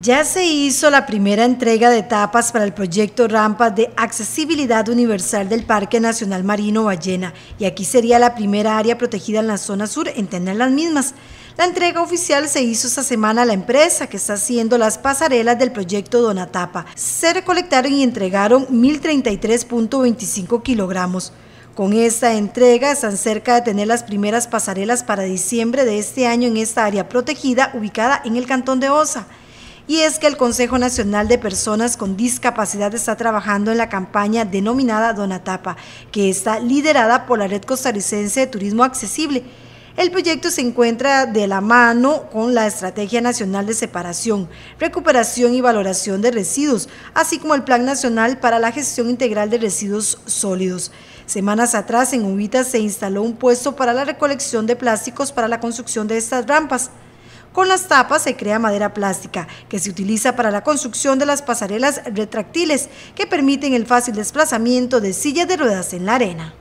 Ya se hizo la primera entrega de tapas para el proyecto Rampas de Accesibilidad Universal del Parque Nacional Marino Ballena y aquí sería la primera área protegida en la zona sur en tener las mismas. La entrega oficial se hizo esta semana a la empresa que está haciendo las pasarelas del proyecto Donatapa. Se recolectaron y entregaron 1.033.25 kilogramos. Con esta entrega están cerca de tener las primeras pasarelas para diciembre de este año en esta área protegida ubicada en el Cantón de Osa. Y es que el Consejo Nacional de Personas con Discapacidad está trabajando en la campaña denominada Donatapa, que está liderada por la Red Costarricense de Turismo Accesible. El proyecto se encuentra de la mano con la Estrategia Nacional de Separación, Recuperación y Valoración de Residuos, así como el Plan Nacional para la Gestión Integral de Residuos Sólidos. Semanas atrás en Ubita se instaló un puesto para la recolección de plásticos para la construcción de estas rampas. Con las tapas se crea madera plástica, que se utiliza para la construcción de las pasarelas retractiles, que permiten el fácil desplazamiento de sillas de ruedas en la arena.